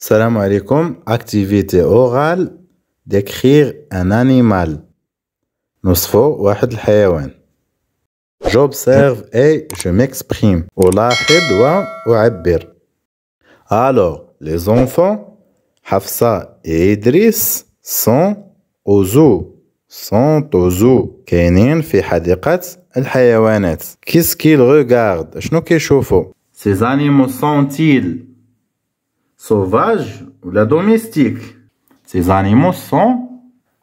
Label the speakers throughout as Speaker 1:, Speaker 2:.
Speaker 1: السلام عليكم اكتيفيتي اوغال ديكخير ان انيمال نصفو واحد الحيوان جوبسيرف اي جو ميكسبريم الاحظ واعبر الو لي زونفون حفصه و ادريس سون اوزو سون اوزو كاينين في حديقه الحيوانات كيسكي لو شنو كيشوفو سي زانيمو سونتيل sauvage ou la domestique. Ces animaux sont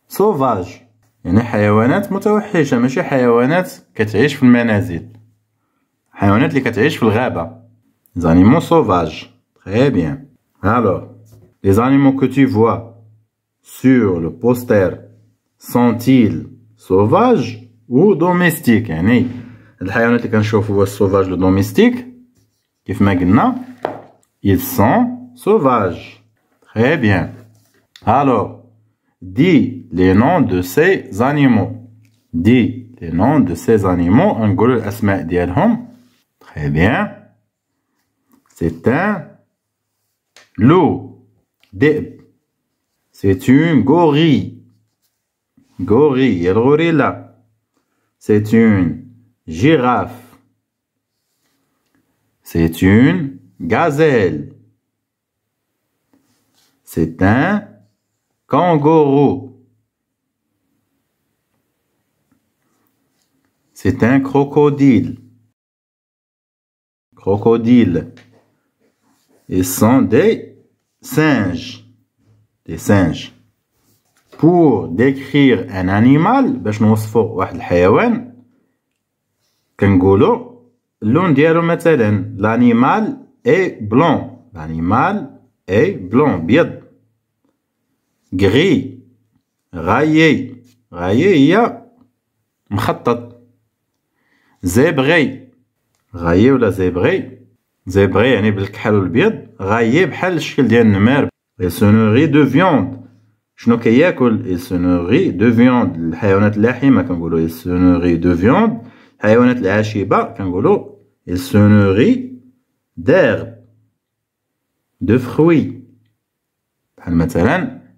Speaker 1: sauvages. يعني حيوانات متوحشة ماشي حيوانات كتعيش في المنازل حيوانات اللي كتعيش في الغابة les animaux sauvages très bien alors les animaux que tu vois sur le poster sont-ils sauvages ou domestiques يعني الحيوانات اللي كنشوفوها sauvages لو دوميستيك كيف ما قلنا ils sont sauvage. Très bien. Alors, dis les noms de ces animaux. Dis les noms de ces animaux. Très bien. C'est un loup. C'est une gorille. Gorille, gorilla. C'est une girafe. C'est une gazelle. C'est un kangourou. C'est un crocodile. Crocodile. Ils sont des singes. Des singes. Pour décrire un animal, باش واحد الحيوان l'animal est blanc. L'animal est blanc, غري غايي غايي هي مخطط زيبغي غايي ولا زيبغي زيبغي يعني بالكحل والبيض غايي بحال الشكل ديال النمار سونوري دو فيوند شنو كياكل سونوري دو فيوند الحيوانات اللحيمه كنقولوا سونوري دو فيوند الحيوانات العاشبه كنقولوا سونوري ديرب دو فروي بحال مثلا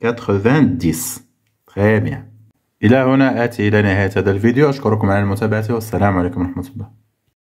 Speaker 1: 90 Très bien. إلى هنا آتي إلى نهاية هذا الفيديو أشكركم على المتابعة والسلام عليكم ورحمة الله